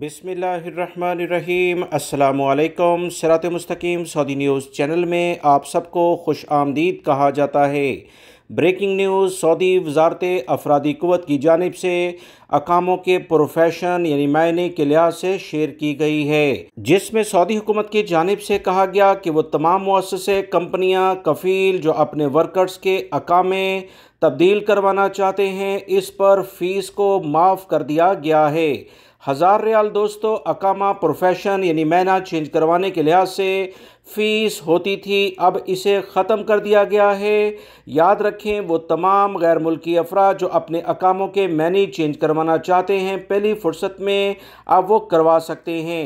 बिसमीम् अल्लाम सरात मस्तकीम सऊदी न्यूज़ चैनल में आप सबको खुश आमदीद कहा जाता है ब्रेकिंग न्यूज़ सऊदी वजारत अफरादी क़वत की जानब से अकामों के प्रोफेशन यानी मायने के लिहाज से शेयर की गई है जिसमें सऊदी हुकूमत की जानब से कहा गया कि वह तमाम मुससे कंपनियाँ कफील जो अपने वर्कर्स के अकामे तब्दील करवाना चाहते हैं इस पर फ़ीस को माफ़ कर दिया गया है हज़ार रियाल दोस्तों अकामा प्रोफेशन यानी मैना चेंज करवाने के लिहाज से फ़ीस होती थी अब इसे ख़त्म कर दिया गया है याद रखें वो तमाम गैर मुल्की अफराद जो अपने अकामों के मैनी चेंज करवाना चाहते हैं पहली फुर्सत में अब वो करवा सकते हैं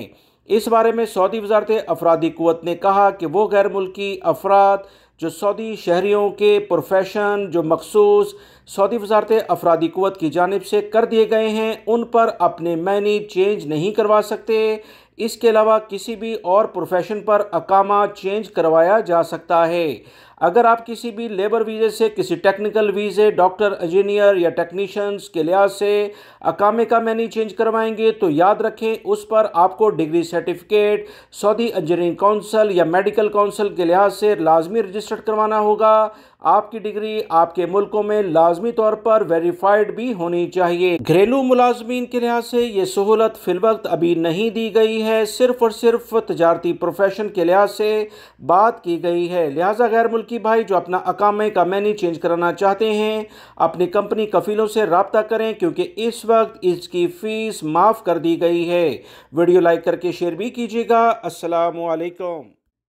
इस बारे में सऊदी वजारत अफराधी क़वत ने कहा कि वो गैर मुल्की अफराद जो सऊदी शहरीों के प्रोफेशन जो मखसूस सऊदी वजारत अफरादी क़वत की जानब से कर दिए गए हैं उन पर अपने मैनी चेंज नहीं करवा सकते इसके अलावा किसी भी और प्रोफेशन पर अकामा चेंज करवाया जा सकता है अगर आप किसी भी लेबर वीज़े से किसी टेक्निकल वीज़े डॉक्टर इंजीनियर या टेक्नीशियंस के लिहाज से अकामे का मैनी चेंज करवाएंगे तो याद रखें उस पर आपको degree certificate Saudi engineering council या मेडिकल काउंसिल के लिहाज से लाजमी रजिस्टर रजिस्टर्ड करवाना होगा आपकी डिग्री आपके मुल्कों में लाजमी तौर पर वेरीफाइड भी होनी चाहिए घरेलू मुलाजमीन के लिहाज से ये सहूलत फिलवक्त अभी नहीं दी गई है सिर्फ और सिर्फ तजारती प्रोफेशन के लिहाज से बात की गई है लिहाजा गैर मुल्की भाई जो अपना अकामे का मैनी चेंज कराना चाहते हैं अपनी कंपनी कफीलों से रबता करें क्योंकि इस वक्त इसकी फ़ीस माफ़ कर दी गई है वीडियो लाइक करके शेयर भी कीजिएगा असलकम